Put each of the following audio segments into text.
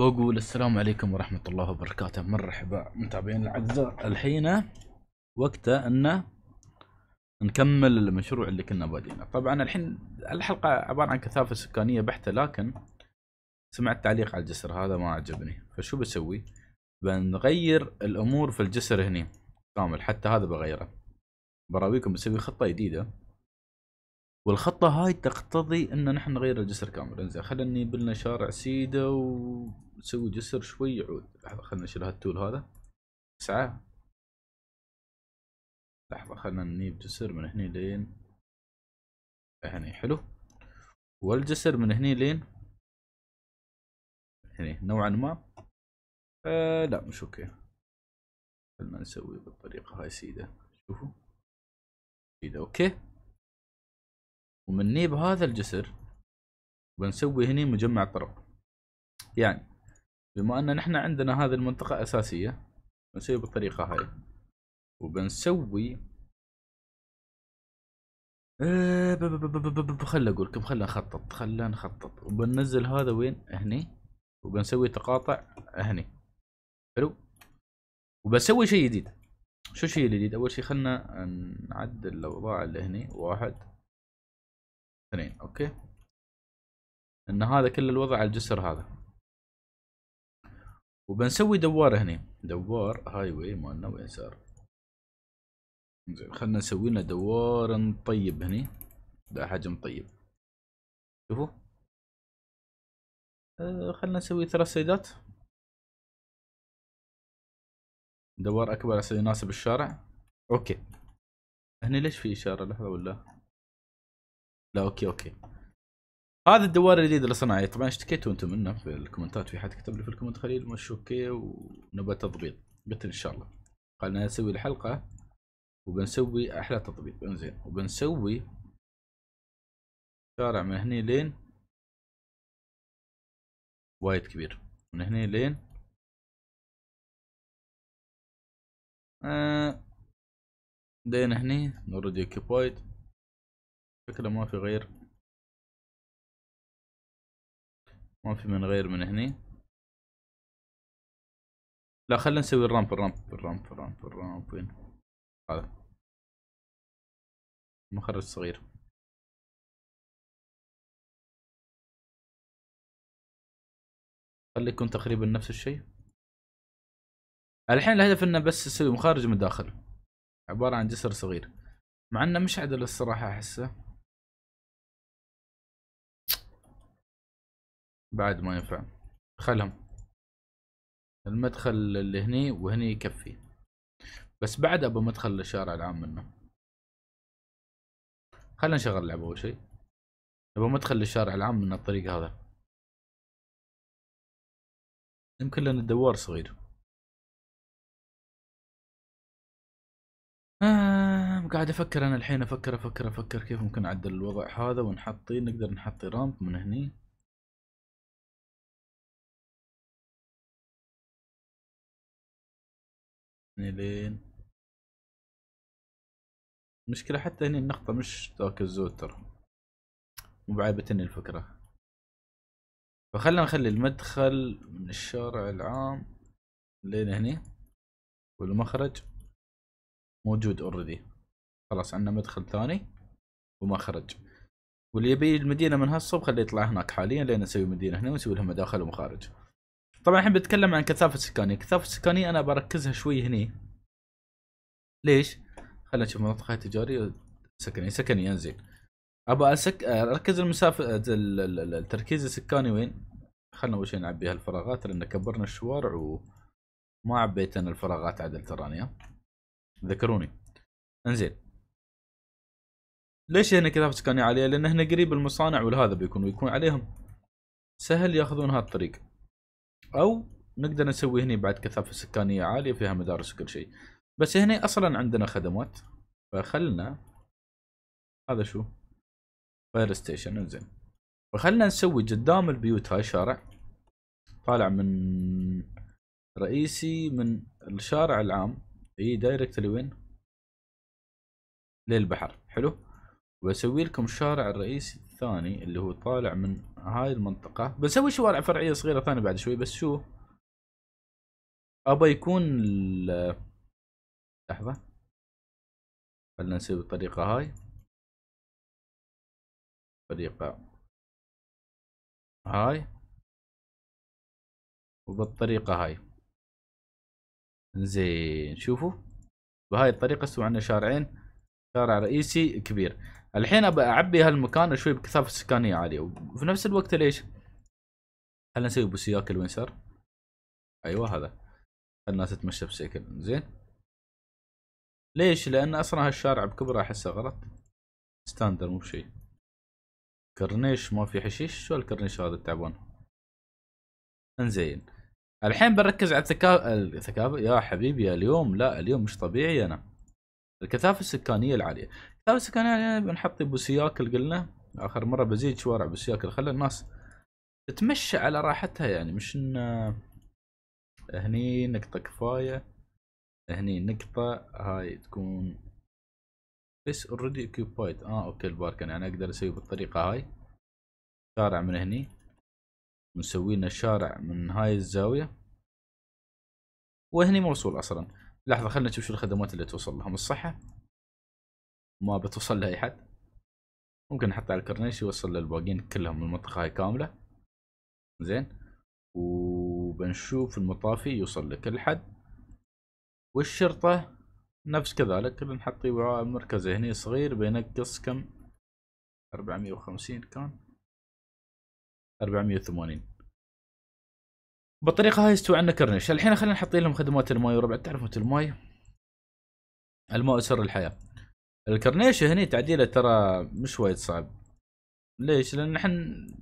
واقول السلام عليكم ورحمه الله وبركاته مرحبا متابعين الاعزاء الحين وقته ان نكمل المشروع اللي كنا بادينه طبعا الحين الحلقه عباره عن كثافه سكانيه بحته لكن سمعت تعليق على الجسر هذا ما عجبني فشو بسوي بنغير الامور في الجسر هني كامل حتى هذا بغيره براويكم بسوي خطه جديده والخطة هاي تقتضي ان نحن نغير الجسر كامل انزين خلينا نجيب شارع سيدة ونسوي جسر شوي يعود لحظة خلينا نشيل هالتول هذا تسعة لحظة خلينا نجيب جسر من هني لين هني حلو والجسر من هني لين هني نوعا ما آه لا مش اوكي خلنا نسوي بالطريقة هاي سيدة شوفوا سيدة اوكي ومني بهذا الجسر بنسوي هني مجمع طرق يعني بما ان نحن عندنا هذه المنطقة اساسية بنسوي بالطريقة هاي وبنسوي إيه، خل اقول لكم خلنا نخطط خلنا نخطط وبننزل هذا وين هني وبنسوي تقاطع هني حلو وبسوي شيء جديد شو الشيء الجديد اول شيء خلنا نعدل الاوضاع اللي هني واحد اثنين اوكي ان هذا كل الوضع على الجسر هذا وبنسوي دوار هنا دوار هاي واي مالنا ويسار زين خلنا نسوي لنا دوار طيب هنا ذا حجم طيب شوفوا آه، خلنا نسوي ثلاث سيدات دوار اكبر عشان يناسب الشارع اوكي هنا ليش في اشاره لحظه ولا لا اوكي اوكي هذا الدوار الجديد الصناعي طبعا اشتكيتوا انتم منه في الكومنتات في حد كتب لي في الكومنت خليل مش اوكي ونبى تضبيط قلت ان شاء الله قالنا نسوي الحلقه وبنسوي احلى تضبيط انزين وبنسوي شارع من هني لين وايد كبير من هني لين آه لين هني اوريدي كيبويد شكله ما في غير ما في من غير من هني لا خلينا نسوي الرامب الرامب الرامب الرامب الرامب وين هذا مخرج صغير خلي يكون تقريبا نفس الشيء الحين الهدف انه بس يسوي مخارج من داخل عبارة عن جسر صغير مع انه مش عدل الصراحة احسه بعد ما ينفع خلهم المدخل اللي هني وهني يكفي بس بعد ابى مدخل للشارع العام منه خلنا نشغل اللعبه اول شيء ابى مدخل للشارع العام من الطريق هذا يمكن لان الدوار صغير آه قاعد افكر انا الحين افكر افكر افكر كيف ممكن اعدل الوضع هذا ونحطي نقدر نحطي رامب من هني هني لين المشكلة حتى هني النقطة مش ذاك الزود ترى مو بعيبتني الفكرة فخلنا نخلي المدخل من الشارع العام لين هني والمخرج موجود اوريدي خلاص عندنا مدخل ثاني ومخرج واللي يبي المدينة من هالصوب خليه يطلع هناك حاليا لين نسوي مدينة هنا ونسوي لها مداخل ومخارج طبعا الحين بتكلم عن كثافه سكانيه كثافه سكانيه انا بركزها شوي هني ليش خلينا نشوف منطقه تجارية سكني سكني انزين ابى اسك اركز المسافه التركيز السكاني وين خلنا اول شيء نعبي هالفراغات لان كبرنا الشوارع وما عبيت انا الفراغات عدل تراني ذكروني انزين ليش هنا كثافه سكانيه عاليه لان هنا قريب المصانع والهذا بيكون ويكون عليهم سهل ياخذون هالطريق او نقدر نسوي هني بعد كثافه سكانيه عاليه فيها مدارس وكل شيء بس هنا اصلا عندنا خدمات فخلنا هذا شو فاير ستيشن انزين فخلنا نسوي قدام البيوت هاي شارع طالع من رئيسي من الشارع العام اي دايركت لوين للبحر حلو وبسوي لكم الشارع الرئيسي الثاني اللي هو طالع من هاي المنطقة بسوي شوارع فرعية صغيرة ثانية بعد شوي بس شو ابى يكون ال لحظة خلنا نسوي بالطريقة هاي طريقة هاي وبالطريقة هاي زين شوفوا بهاي الطريقة سوى عندنا شارعين شارع رئيسي كبير الحين ابى اعبي هالمكان شوي بكثافه سكانيه عاليه وفي نفس الوقت ليش؟ خلينا نسوي بوسياكل وين صار؟ ايوه هذا خلنا تتمشى بسيكل زين ليش؟ لان اصلا هالشارع بكبره احسه غلط ستاندر مو بشيء كرنيش ما في حشيش شو الكرنيش هذا التعبان انزين الحين بنركز على الثكا... الثكافة يا حبيبي اليوم لا اليوم مش طبيعي انا الكثافة السكانية العالية بس كان يعني بنحط سياكل قلنا اخر مره بزيد شوارع ابو سياكل خلي الناس تتمشى على راحتها يعني مش ان هني نقطه كفايه هني نقطه هاي تكون بس اوريدي اوكيبايد اه اوكي الباركن يعني اقدر اسوي بالطريقه هاي شارع من هني مسوي لنا شارع من هاي الزاويه وهني موصول اصلا لحظه خلينا نشوف شو الخدمات اللي توصل لهم الصحه ما بتوصل لاي حد ممكن نحط على الكورنيش يوصل للباقيين كلهم المنطقة هاي كاملة زين وبنشوف المطافي يوصل لكل حد والشرطة نفس كذلك بنحط وعاء مركز هني صغير بينقص كم أربعمية وخمسين كان أربعمية وثمانين بالطريقة هاي استوى عندنا كرنش الحين خلينا نحط لهم خدمات الماي وربع تعرف الماي الماء سر الحياة الكورنيش هني تعديله ترى مش وايد صعب ليش؟ لان احنا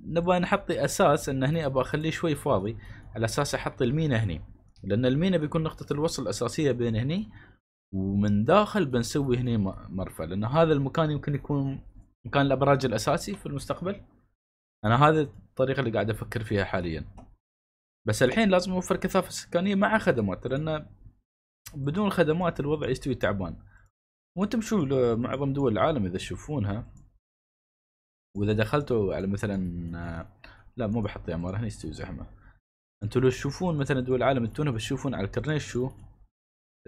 نبغى نحط اساس ان هني ابغى اخليه شوي فاضي على اساس احط المينا هني لان المينا بيكون نقطة الوصل الاساسية بين هني ومن داخل بنسوي هني مرفأ لان هذا المكان يمكن يكون مكان الابراج الاساسي في المستقبل انا هذه الطريقة اللي قاعد افكر فيها حاليا بس الحين لازم اوفر كثافة سكانية مع خدمات لان بدون خدمات الوضع يستوي تعبان وانتم شو معظم دول العالم اذا تشوفونها واذا دخلتوا على مثلا آه، لا مو بحط عمارة هنا يستوي زحمة انتم لو تشوفون مثلا دول العالم التونه بتشوفون على الكورنيش شو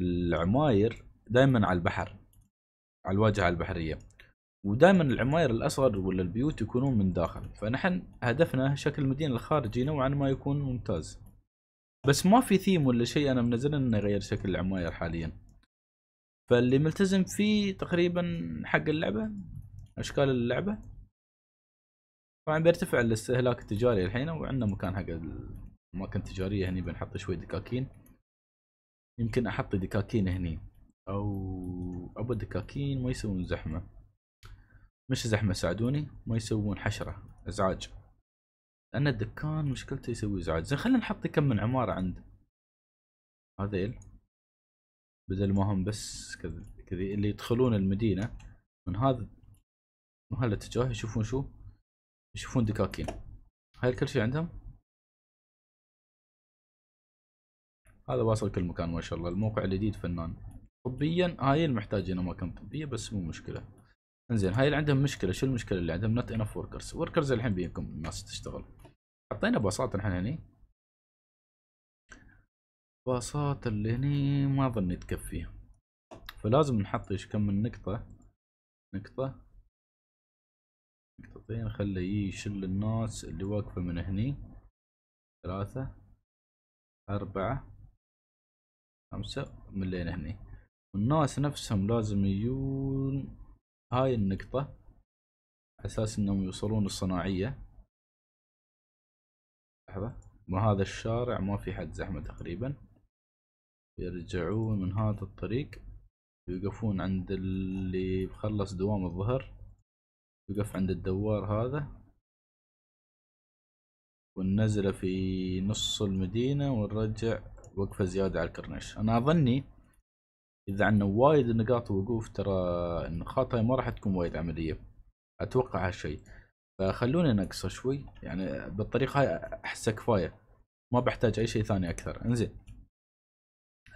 العماير دائما على البحر على الواجهة البحرية ودائما العماير الاصغر ولا البيوت يكونون من داخل فنحن هدفنا شكل المدينة الخارجي نوعا ما يكون ممتاز بس ما في ثيم ولا شيء انا منزله انه يغير شكل العماير حاليا فاللي ملتزم فيه تقريبا حق اللعبة اشكال اللعبة طبعا بيرتفع الاستهلاك التجاري الحين وعندنا مكان حق الاماكن التجاريه هني بنحط شوي دكاكين يمكن احط دكاكين هني او ابو دكاكين ما يسوون زحمة مش زحمة ساعدوني ما يسوون حشرة ازعاج لان الدكان مشكلته يسوي ازعاج زين خلينا نحط كم من عمارة عند هذيل بدل ما هم بس كذا كذي اللي يدخلون المدينة من هذا من هالاتجاه يشوفون شو يشوفون دكاكين هاي كل شيء عندهم هذا واصل كل مكان ما شاء الله الموقع الجديد فنان طبيا هاي المحتاجين اماكن طبيه بس مو مشكله انزين هاي اللي عندهم مشكله شو المشكله اللي عندهم نت انف وركرز وركرز الحين بيكم الناس تشتغل حطينا باصات احنا هني باصات اللي هني ما ظني تكفي فلازم نحط ايش كم من نقطة نقطة نقطتين خليه يشل الناس اللي واقفة من هني ثلاثة أربعة خمسة من لين هني والناس نفسهم لازم يجون هاي النقطة أساس إنهم يوصلون الصناعية لحظة ما هذا الشارع ما في حد زحمة تقريبا يرجعون من هذا الطريق يوقفون عند اللي خلص دوام الظهر يوقف عند الدوار هذا والنزلة في نص المدينة ونرجع وقفة زيادة على الكرنيش أنا أظني إذا عندنا وايد نقاط وقوف ترى النقاط هاي ما راح تكون وايد عملية أتوقع هالشي فخلوني نقصه شوي يعني بالطريقة هاي أحسه كفاية ما بحتاج أي شيء ثاني أكثر انزين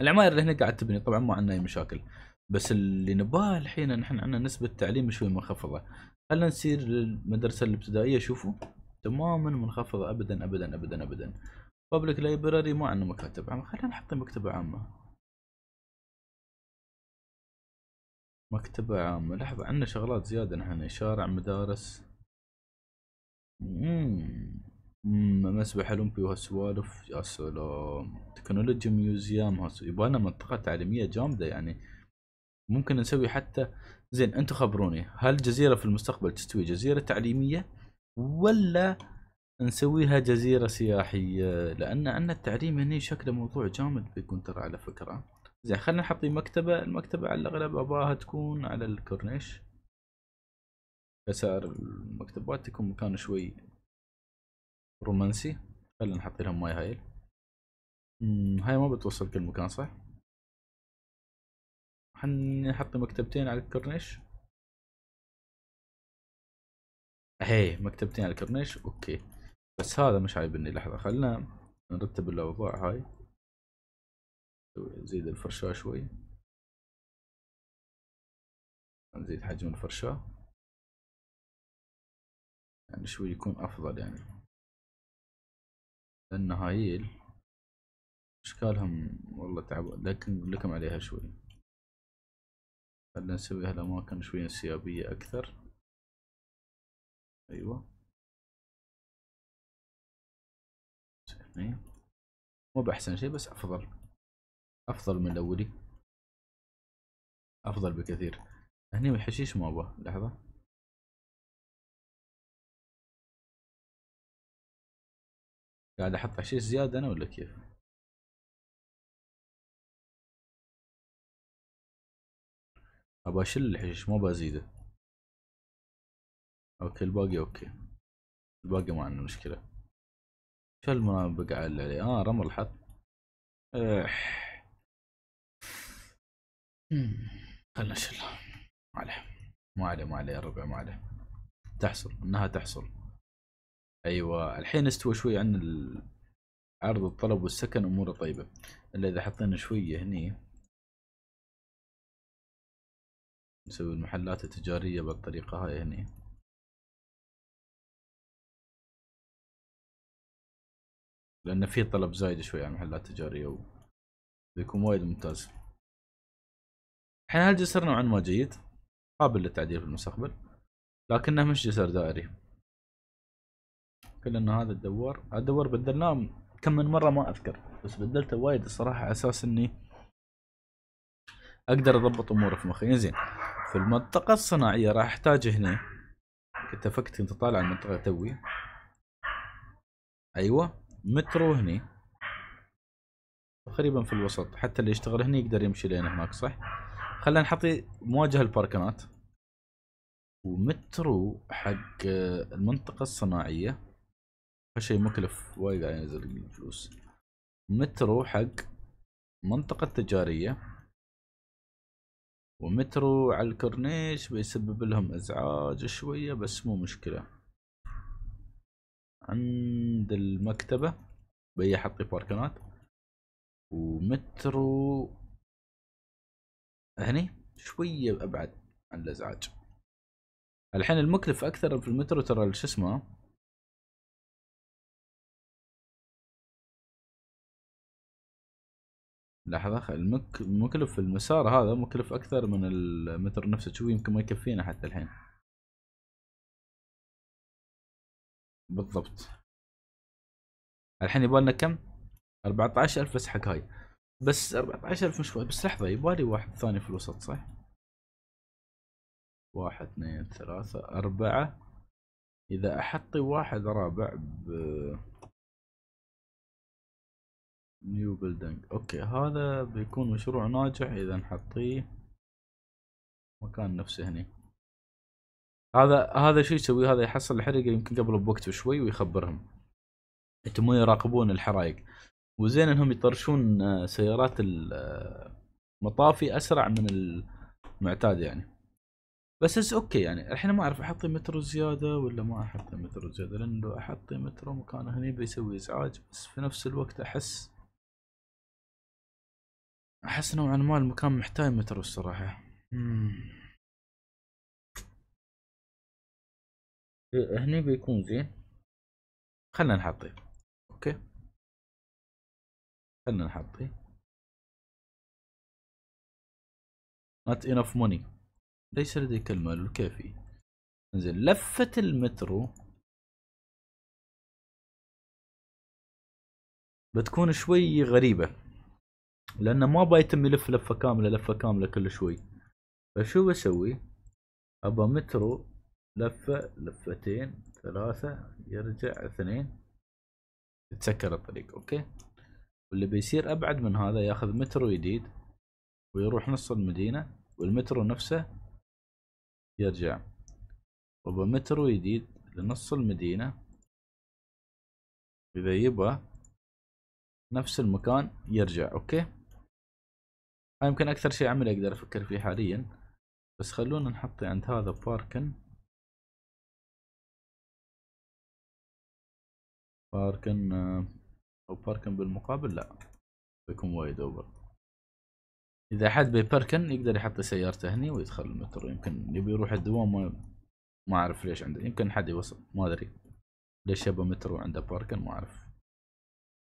العماير اللي هنا قاعد تبني طبعا ما عندنا اي مشاكل بس اللي نباه الحين نحن عندنا نسبه تعليم شوي منخفضه خلينا نصير للمدرسه الابتدائيه شوفوا تماما منخفضه ابدا ابدا ابدا ابدا بابليك لايبراري ما عندنا مكاتب عامه خلينا نحط مكتبه عامه مكتبة عامة لحظة عندنا شغلات زيادة نحن شارع مدارس مم. مسبح اولمبي وهالسوالف يا سلام تكنولوجي ميوزيوم يبغى لنا منطقه تعليميه جامده يعني ممكن نسوي حتى زين انتم خبروني هل جزيره في المستقبل تستوي جزيره تعليميه ولا نسويها جزيره سياحيه لان ان التعليم هنا شكله موضوع جامد بيكون ترى على فكره زين خلينا نحط مكتبه المكتبه على الاغلب اباها تكون على الكورنيش كسائر المكتبات تكون مكان شوي رومانسي خلينا نحط لهم ماي هايل هاي ما بتوصل كل مكان صح حنحط مكتبتين على الكورنيش هي مكتبتين على الكورنيش اوكي بس هذا مش عايبني لحظة خلنا نرتب الاوضاع هاي نزيد الفرشاة شوي نزيد حجم الفرشاة يعني شوي يكون افضل يعني لأن أشكالهم والله تعب لكن لكم عليها شوي خلنا نسوي هالأماكن شوي انسيابية أكثر أيوة مو بأحسن شيء بس أفضل أفضل من الأولي أفضل بكثير هني الحشيش ما أبغى لحظة قاعد احط شيء زياده انا ولا كيف؟ ابى اشيل الحشيش ما بزيده اوكي الباقي اوكي الباقي ما عندنا مشكله شو المنابق على عليه اه رمل حط اه. خلنا نشيلها ما عليه ما عليه ما عليه يا ربع ما عليه تحصل انها تحصل ايوه الحين استوى شوي عن عرض الطلب والسكن اموره طيبه الا اذا حطينا شويه هني نسوي المحلات التجاريه بالطريقه هاي هني لان في طلب زايد شوي على المحلات التجاريه و... بيكون وايد ممتاز الحين هالجسر نوعا ما جيد قابل للتعديل في المستقبل لكنه مش جسر دائري المشكله ان هذا الدوار الدوار بدلناه كم من مره ما اذكر بس بدلته وايد الصراحه على اساس اني اقدر اضبط اموري في مخي زين في المنطقه الصناعيه راح احتاج هنا كنت افكت كنت طالع المنطقه توي ايوه مترو هني تقريبا في الوسط حتى اللي يشتغل هني يقدر يمشي لين هناك صح خلينا نحط مواجهه الباركنات ومترو حق المنطقة الصناعية هالشيء مكلف وايد يعني قاعد ينزل فلوس مترو حق منطقة تجارية ومترو على الكورنيش بيسبب لهم ازعاج شوية بس مو مشكلة عند المكتبة بي حطي باركنات ومترو هني شوية ابعد عن الازعاج الحين المكلف اكثر في المترو ترى شو اسمه لحظة المك... مكلف المسار هذا مكلف أكثر من المتر نفسه شوي يمكن ما يكفينا حتى الحين بالضبط الحين يبالنا كم؟ 14000 بس حق هاي بس 14000 مش بس لحظة يبالي واحد ثاني في الوسط صح؟ واحد اثنين ثلاثة أربعة إذا أحطي واحد رابع ب نيو بيلدينج اوكي هذا بيكون مشروع ناجح اذا نحطيه مكان نفسه هني هذا هذا شو يسوي هذا يحصل الحريقه يمكن قبل بوقت وشوي ويخبرهم يتمون يراقبون الحرائق وزين انهم يطرشون آه، سيارات المطافي آه، اسرع من المعتاد يعني بس اس اوكي يعني الحين ما اعرف احط مترو زياده ولا ما احط مترو زياده لان لو احط مترو مكانه هني بيسوي ازعاج بس في نفس الوقت احس احس نوعا ما المكان محتاج مترو الصراحه إيه، هني بيكون زين خلنا نحطي اوكي خلنا نحطي not enough money ليس لديك المال الكافي انزل لفة المترو بتكون شوي غريبة لانه ما ابغى يتم يلف لفه كامله لفه كامله كل شوي فشو بسوي ابى مترو لفه لفتين ثلاثه يرجع اثنين يتسكر الطريق اوكي واللي بيصير ابعد من هذا ياخذ مترو جديد ويروح نص المدينه والمترو نفسه يرجع وبمترو جديد لنص المدينه اذا يبغى نفس المكان يرجع اوكي يمكن اكثر شيء عملي اقدر افكر فيه حاليا بس خلونا نحط عند هذا باركن باركن آه، او باركن بالمقابل لا بيكون وايد اوفر اذا حد بيباركن يقدر يحط سيارته هني ويدخل المترو يمكن يبي يروح الدوام ما اعرف ليش عنده يمكن حد يوصل ما ادري ليش يبى مترو عنده باركن ما اعرف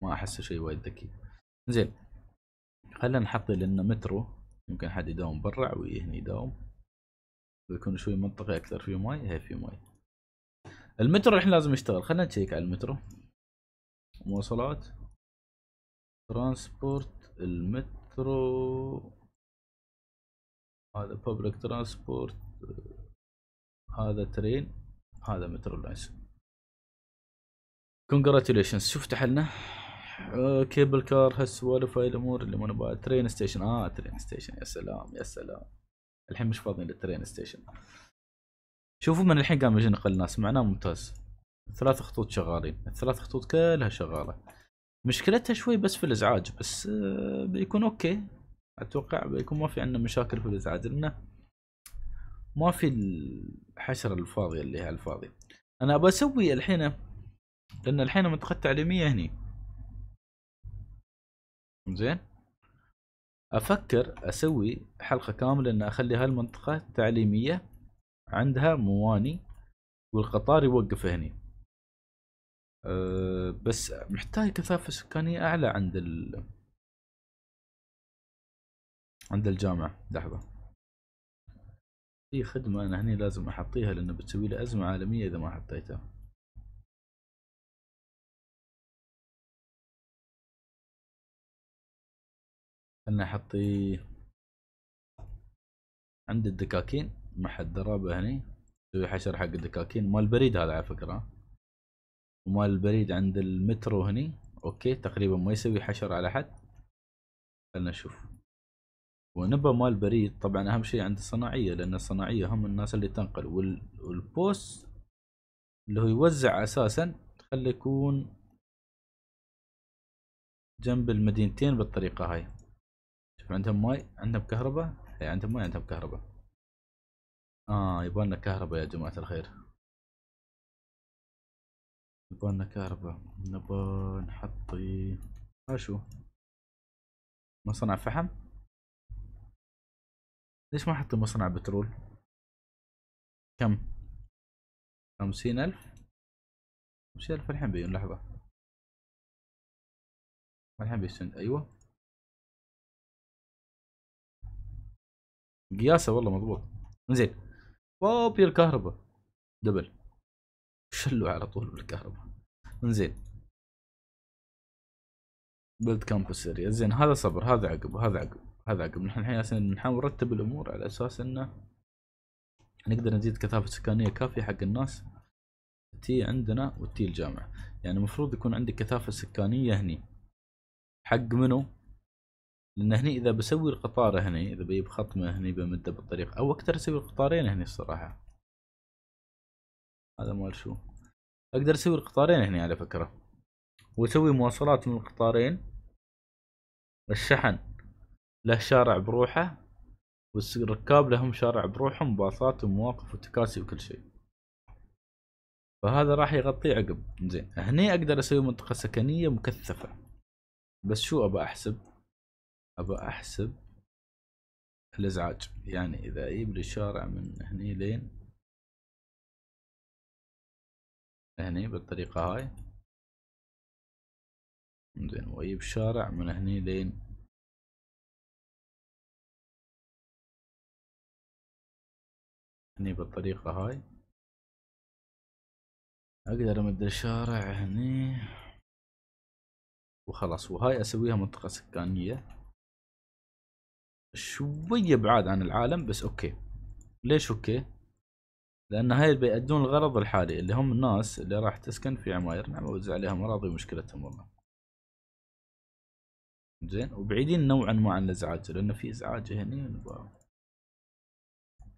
ما احسه شيء وايد ذكي زين خلينا نحط لنا مترو يمكن حد يداوم برا ويهني يداوم ويكون شوي منطقة أكثر في ماي هي في ماي المترو احنا لازم يشتغل خلينا نشيك على المترو مواصلات ترانسبورت المترو هذا بابليك ترانسبورت هذا ترين هذا مترو لاينز كونجراتيوليشنز شفت حلنا آه، كيبل كار هالسوالف هاي الامور اللي ما نبغاها ترين ستيشن اه ترين ستيشن يا سلام يا سلام الحين مش فاضيين للترين ستيشن شوفوا من الحين قام يجينا قل ناس معناه ممتاز ثلاث خطوط شغالين الثلاث خطوط كلها شغاله مشكلتها شوي بس في الازعاج بس آه، بيكون اوكي اتوقع بيكون ما في عندنا مشاكل في الازعاج لانه ما في الحشره الفاضيه اللي هي الفاضي انا بسوي اسوي الحين لان الحين منطقه تعليميه هني زين افكر اسوي حلقه كامله ان اخلي هالمنطقه تعليميه عندها مواني والقطار يوقف هني أه بس محتاج كثافه سكانيه اعلى عند ال عند الجامعه لحظه في خدمه انا هني لازم احطيها لانه بتسوي لي ازمه عالميه اذا ما حطيتها خلنا نحطي عند الدكاكين محدرة هني سوي حشر حق الدكاكين مال بريد هذا على فكرة ومال البريد عند المترو هني اوكي تقريبا ما يسوي حشر على حد خلنا نشوف ونبى مال بريد طبعا اهم شيء عند الصناعية لان الصناعية هم الناس اللي تنقل وال... والبوس اللي هو يوزع اساسا خلي يكون جنب المدينتين بالطريقة هاي شوف عندهم ماي عندهم كهرباء اي عندهم ماي عندهم كهرباء اه يبغالنا كهرباء يا جماعة الخير يبغالنا كهرباء نبغى نحطي اشو مصنع فحم ليش ما حطوا مصنع بترول كم خمسين ألف خمسين ألف الحين بيجون لحظة الحين بيسند أيوة قياسه والله مضبوط زين واو الكهرباء دبل شلوا على طول بالكهرباء زين بلد كامبوس سريع زين هذا صبر هذا عقب هذا عقب هذا عقب نحن الحين نحاول نرتب الامور على اساس انه نقدر نزيد كثافه سكانيه كافيه حق الناس تي عندنا وتي الجامعه يعني المفروض يكون عندك كثافه سكانيه هني حق منو لان هني اذا بسوي القطار هني اذا بجيب خطمه هني بمده بالطريق او اقدر اسوي القطارين هني الصراحه هذا مال شو اقدر اسوي القطارين هني على فكره واسوي مواصلات من القطارين الشحن له شارع بروحه والركاب لهم شارع بروحهم باصات ومواقف وتكاسي وكل شيء فهذا راح يغطي عقب زين هني اقدر اسوي منطقة سكنية مكثفة بس شو ابى احسب ابى احسب الازعاج يعني اذا اجيب لي الشارع من هني لين هني بالطريقة هاي زين واجيب شارع من هني لين هني بالطريقة هاي اقدر امد الشارع هني وخلاص وهاي اسويها منطقة سكانية شوية بعاد عن العالم بس اوكي ليش اوكي لان هاي بيأدون الغرض الحالي اللي هم الناس اللي راح تسكن في عماير نعم اوزع عليهم اراضي مشكلتهم والله زين وبعيدين نوعا ما عن الازعاج لان في ازعاج هني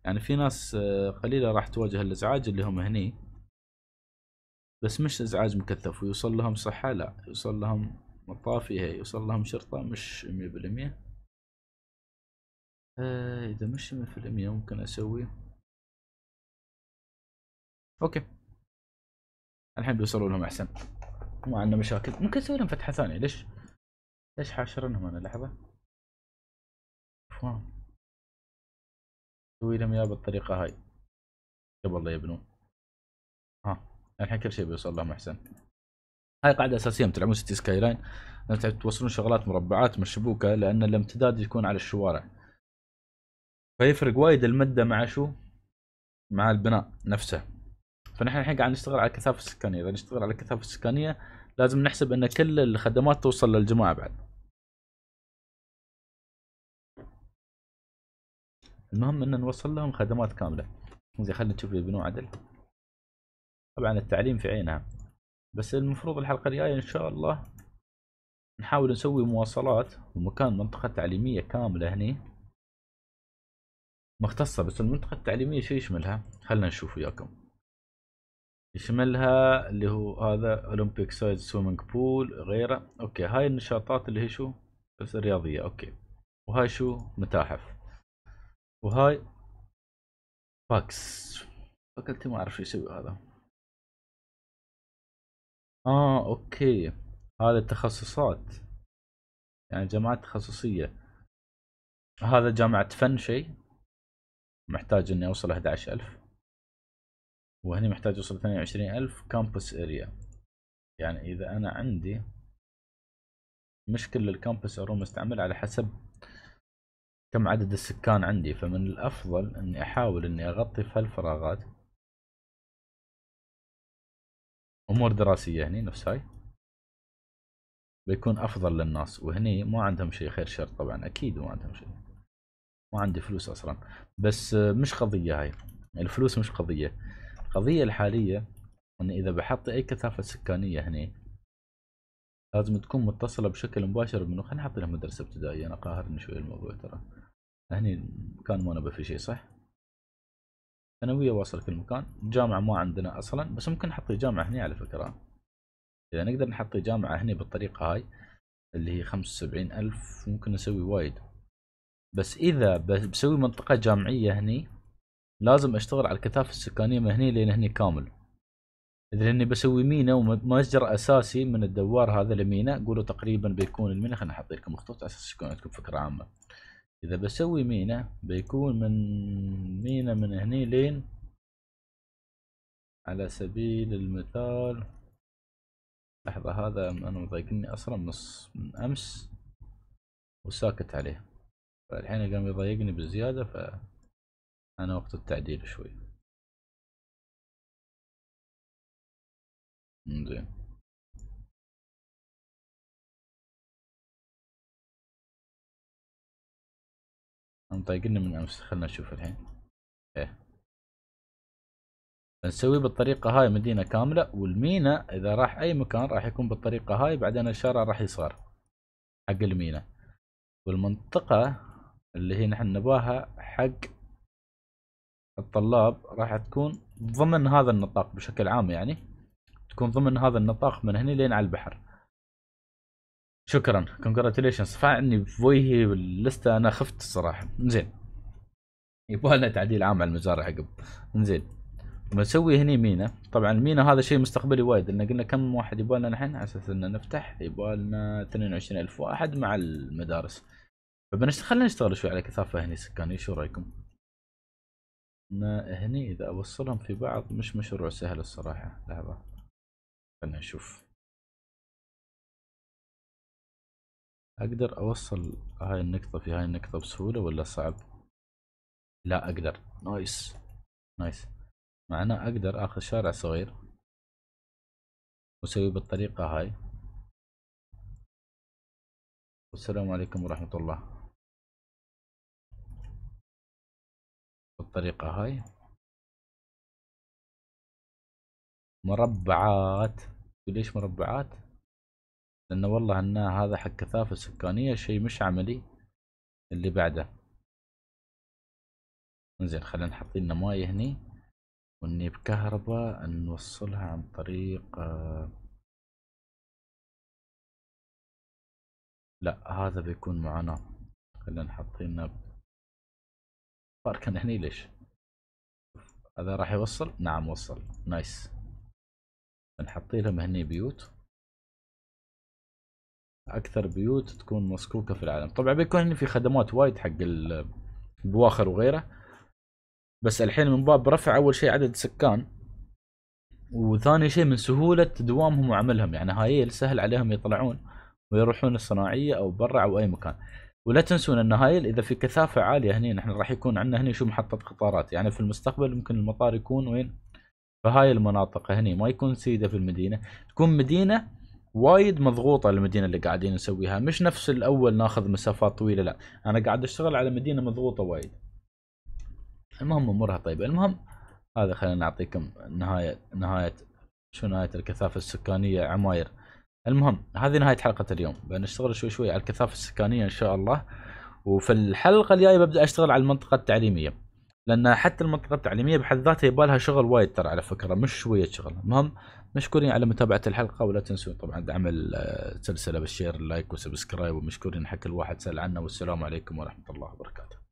يعني في ناس آه، قليله راح تواجه الازعاج اللي هم هني بس مش ازعاج مكثف ويوصل لهم صحه لا يوصل لهم هي يوصل لهم شرطه مش 100% آه، اذا مش من فيلم ممكن اسوي اوكي الحين بيوصلوا لهم احسن ما عندنا مشاكل ممكن اسوي لهم فتحه ثانيه ليش ليش حاشرنهم انا لحظه سوي لهم اياها بالطريقه هاي قبل لا يبنون ها الحين كل شيء بيوصل لهم احسن هاي قاعده اساسيه تلعبون سيتي سكاي لاين توصلون شغلات مربعات مشبوكه لان الامتداد يكون على الشوارع فيفرق وايد المده مع شو؟ مع البناء نفسه فنحن الحين قاعد نشتغل على الكثافه السكانيه اذا نشتغل على الكثافه السكانيه لازم نحسب ان كل الخدمات توصل للجماعه بعد المهم ان نوصل لهم خدمات كامله زي خلينا نشوف بنو عدل طبعا التعليم في عينها بس المفروض الحلقه الجايه ان شاء الله نحاول نسوي مواصلات ومكان منطقه تعليميه كامله هني مختصة بس المنطقة التعليمية شو يشملها؟ خلنا نشوف وياكم يشملها اللي هو هذا اولمبيك سايز سويمنج بول غيره اوكي هاي النشاطات اللي هي شو بس الرياضية اوكي وهاي شو متاحف وهاي باكس فكرتي ما اعرف شو يسوي هذا اه اوكي هذا التخصصات يعني جامعات تخصصية هذا جامعة فن شيء محتاج اني اوصل 11000 وهني محتاج اوصل 22000 كامبس اريا يعني اذا انا عندي كل الكامبس اروم استعمل على حسب كم عدد السكان عندي فمن الافضل اني احاول اني اغطي في هالفراغات امور دراسيه هني نفس هاي بيكون افضل للناس وهني ما عندهم شيء خير شر طبعا اكيد ما عندهم شيء ما عندي فلوس اصلا بس مش قضيه هاي الفلوس مش قضيه القضيه الحاليه ان اذا بحط اي كثافه سكانيه هنا لازم تكون متصله بشكل مباشر بانه خلينا نحط لها مدرسه ابتدائيه انا قاهرني شوي الموضوع ترى هني كان ما نبى في شيء صح ثانويه واصل كل مكان جامعه ما عندنا اصلا بس ممكن نحط جامعه هنا على فكره اذا نقدر نحط جامعه هنا بالطريقه هاي اللي هي خمسة وسبعين ألف ممكن نسوي وايد بس اذا بسوي منطقة جامعية هني لازم اشتغل على الكثافة السكانية من هني لين هني كامل اذا هني بسوي مينا ومسجر اساسي من الدوار هذا لمينا قولوا تقريبا بيكون المينا خليني احط لكم خطوط اساس يكون عندكم فكرة عامة اذا بسوي مينا بيكون من مينا من هني لين على سبيل المثال لحظة هذا انا مضايقني اصلا من امس وساكت عليه فالحين قام يضايقني بزيادة فأنا وقت التعديل شوي زين مضايقني من امس خلنا نشوف الحين ايه نسوي بالطريقة هاي مدينة كاملة والمينا اذا راح اي مكان راح يكون بالطريقة هاي بعدين الشارع راح يصغر حق المينا والمنطقة اللي هي نحن نباها حق الطلاب راح تكون ضمن هذا النطاق بشكل عام يعني تكون ضمن هذا النطاق من هنا لين على البحر شكرا كونجراتيليشنز فعني بوجهي باللسته انا خفت الصراحه زين لنا تعديل عام على المزارع عقب زين بنسوي هني مينا طبعا مينا هذا شيء مستقبلي وايد لان قلنا كم واحد يبغى لنا نحن على اساس ان نفتح يبغى لنا 22000 واحد مع المدارس فبنش خلينا نشتغل شوي على كثافه هني سكانيه شو رايكم؟ هني اذا اوصلهم في بعض مش مشروع سهل الصراحه لحظه خلنا نشوف اقدر اوصل هاي النقطه في هاي النقطه بسهوله ولا صعب؟ لا اقدر نايس نايس معناه اقدر اخذ شارع صغير وسوي بالطريقه هاي والسلام عليكم ورحمه الله بالطريقة هاي مربعات ليش مربعات لأنه والله أن هذا حق كثافة سكانية شيء مش عملي اللي بعده زين خلينا نحط لنا ماي هني وإني كهرباء نوصلها عن طريق لا هذا بيكون معاناة خلينا نحط لنا فار كان هني ليش هذا راح يوصل نعم وصل نايس بنحط لهم هني بيوت اكثر بيوت تكون مسكوكه في العالم طبعا بيكون هني في خدمات وايد حق البواخر وغيره بس الحين من باب رفع اول شيء عدد سكان وثاني شيء من سهولة دوامهم وعملهم يعني هاي سهل عليهم يطلعون ويروحون الصناعية أو برا أو أي مكان ولا تنسون ان هاي اذا في كثافه عاليه هني نحن راح يكون عندنا هني شو محطه قطارات يعني في المستقبل ممكن المطار يكون وين في هاي المناطق هني ما يكون سيده في المدينه تكون مدينه وايد مضغوطه المدينه اللي قاعدين نسويها مش نفس الاول ناخذ مسافات طويله لا انا قاعد اشتغل على مدينه مضغوطه وايد المهم امورها طيبه المهم هذا خلينا نعطيكم نهايه نهايه شو نهايه الكثافه السكانيه عماير المهم هذه نهايه حلقه اليوم بنشتغل شوي شوي على الكثافه السكانيه ان شاء الله وفي الحلقه الجايه ببدا اشتغل على المنطقه التعليميه لان حتى المنطقه التعليميه بحد ذاتها يبالها شغل وايد ترى على فكره مش شويه شغل المهم مشكورين على متابعه الحلقه ولا تنسون طبعا دعم السلسله بالشير اللايك وسبسكرايب ومشكورين حق الواحد سال عنا والسلام عليكم ورحمه الله وبركاته